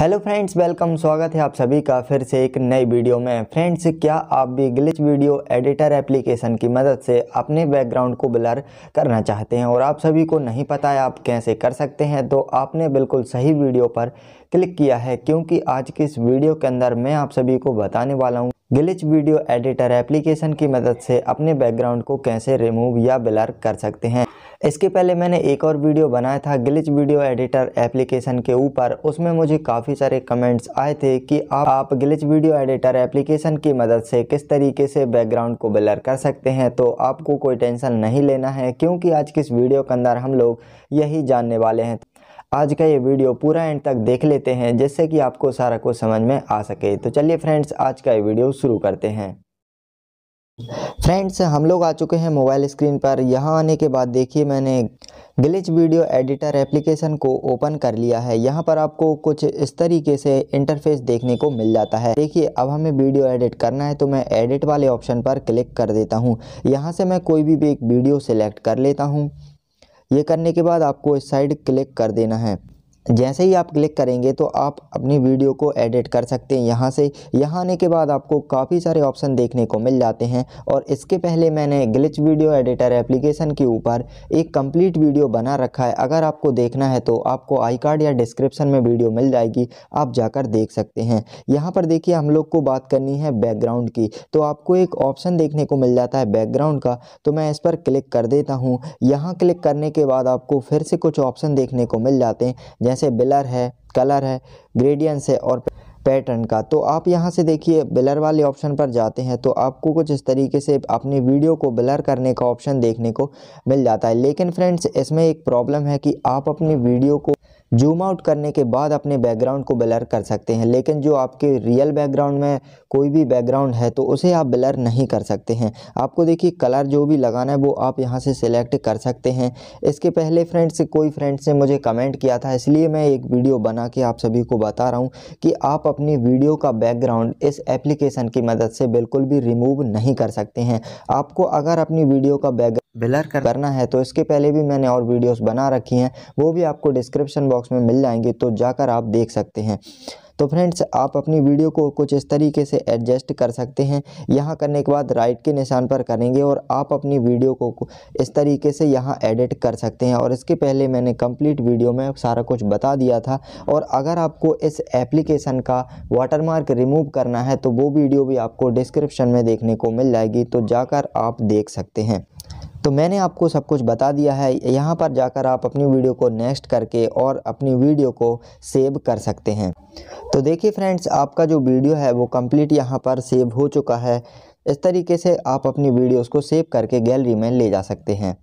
hello friends welcome स्वागत है आप सभी का फिर से एक नई वीडियो में फ्रेंड्स क्या आप भी ग्लिच वीडियो एडिटर एप्लीकेशन की मदद से अपने बैकग्राउंड को ब्लर करना चाहते हैं और आप सभी को नहीं पता है आप कैसे कर सकते हैं तो आपने बिल्कुल सही वीडियो पर क्लिक किया है क्योंकि आज की इस वीडियो के अंदर मैं आप सभी को बताने वाला हूँ ग्लिच वीडियो एडिटर एप्लीकेशन की मदद से अपने बैकग्राउंड को कैसे रिमूव या ब्लर कर सकते हैं इसके पहले मैंने एक और वीडियो बनाया था ग्लिच वीडियो एडिटर एप्लीकेशन के ऊपर उसमें मुझे काफ़ी सारे कमेंट्स आए थे कि आप आप ग्लिच वीडियो एडिटर एप्लीकेशन की मदद से किस तरीके से बैकग्राउंड को ब्लर कर सकते हैं तो आपको कोई टेंशन नहीं लेना है क्योंकि आज के इस वीडियो के अंदर हम लोग यही जानने वाले हैं आज का ये वीडियो पूरा एंड तक देख लेते हैं जिससे कि आपको सारा कुछ समझ में आ सके तो चलिए फ्रेंड्स आज का ये वीडियो शुरू करते हैं फ्रेंड्स हम लोग आ चुके हैं मोबाइल स्क्रीन पर यहाँ आने के बाद देखिए मैंने ग्लिच वीडियो एडिटर एप्लीकेशन को ओपन कर लिया है यहाँ पर आपको कुछ इस तरीके से इंटरफेस देखने को मिल जाता है देखिए अब हमें वीडियो एडिट करना है तो मैं एडिट वाले ऑप्शन पर क्लिक कर देता हूँ यहाँ से मैं कोई भी एक वीडियो सेलेक्ट कर लेता हूँ ये करने के बाद आपको इस साइड क्लिक कर देना है जैसे ही आप क्लिक करेंगे तो आप अपनी वीडियो को एडिट कर सकते हैं यहाँ से यहाँ आने के बाद आपको काफ़ी सारे ऑप्शन देखने को मिल जाते हैं और इसके पहले मैंने ग्लिच वीडियो एडिटर एप्लीकेशन के ऊपर एक कंप्लीट वीडियो बना रखा है अगर आपको देखना है तो आपको आई कार्ड या डिस्क्रिप्शन में वीडियो मिल जाएगी आप जाकर देख सकते हैं यहाँ पर देखिए हम लोग को बात करनी है बैकग्राउंड की तो आपको एक ऑप्शन देखने को मिल जाता है बैकग्राउंड का तो मैं इस पर क्लिक कर देता हूँ यहाँ क्लिक करने के बाद आपको फिर से कुछ ऑप्शन देखने को मिल जाते हैं जैसे बिलर है कलर है ग्रेडियंस है और पैटर्न का तो आप यहाँ से देखिए बिलर वाले ऑप्शन पर जाते हैं तो आपको कुछ इस तरीके से अपनी वीडियो को बिलर करने का ऑप्शन देखने को मिल जाता है लेकिन फ्रेंड्स इसमें एक प्रॉब्लम है कि आप अपनी वीडियो को जूम आउट करने के बाद अपने बैकग्राउंड को ब्लर कर सकते हैं लेकिन जो आपके रियल बैकग्राउंड में कोई भी बैकग्राउंड है तो उसे आप ब्लर नहीं कर सकते हैं आपको देखिए कलर जो भी लगाना है वो आप यहाँ से सिलेक्ट कर सकते हैं इसके पहले फ्रेंड्स कोई फ्रेंड्स ने मुझे कमेंट किया था इसलिए मैं एक वीडियो बना के आप सभी को बता रहा हूँ कि आप अपनी वीडियो का बैकग्राउंड इस एप्लीकेशन की मदद से बिल्कुल भी रिमूव नहीं कर सकते हैं आपको अगर अपनी वीडियो का बैकग्राउंड ब्लर करना है तो इसके पहले भी मैंने और वीडियोस बना रखी हैं वो भी आपको डिस्क्रिप्शन बॉक्स में मिल जाएंगे तो जाकर आप देख सकते हैं तो फ्रेंड्स आप अपनी वीडियो को कुछ इस तरीके से एडजस्ट कर सकते हैं यहाँ करने के बाद राइट के निशान पर करेंगे और आप अपनी वीडियो को इस तरीके से यहाँ एडिट कर सकते हैं और इसके पहले मैंने कंप्लीट वीडियो में सारा कुछ बता दिया था और अगर आपको इस एप्लीकेशन का वाटरमार्क रिमूव करना है तो वो वीडियो भी आपको डिस्क्रिप्शन में देखने को मिल जाएगी तो जाकर आप देख सकते हैं तो मैंने आपको सब कुछ बता दिया है यहाँ पर जाकर आप अपनी वीडियो को नेक्स्ट करके और अपनी वीडियो को सेव कर सकते हैं तो देखिए फ्रेंड्स आपका जो वीडियो है वो कंप्लीट यहाँ पर सेव हो चुका है इस तरीके से आप अपनी वीडियोस को सेव करके गैलरी में ले जा सकते हैं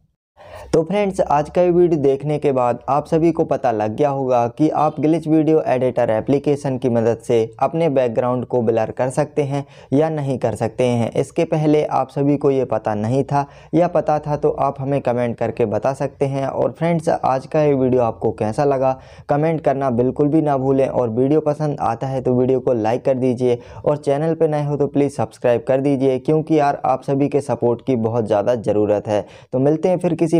तो फ्रेंड्स आज का ये वीडियो देखने के बाद आप सभी को पता लग गया होगा कि आप ग्लिच वीडियो एडिटर एप्लीकेशन की मदद से अपने बैकग्राउंड को ब्लर कर सकते हैं या नहीं कर सकते हैं इसके पहले आप सभी को ये पता नहीं था या पता था तो आप हमें कमेंट करके बता सकते हैं और फ्रेंड्स आज का ये वीडियो आपको कैसा लगा कमेंट करना बिल्कुल भी ना भूलें और वीडियो पसंद आता है तो वीडियो को लाइक कर दीजिए और चैनल पर नए हो तो प्लीज़ सब्सक्राइब कर दीजिए क्योंकि यार आप सभी के सपोर्ट की बहुत ज़्यादा ज़रूरत है तो मिलते हैं फिर किसी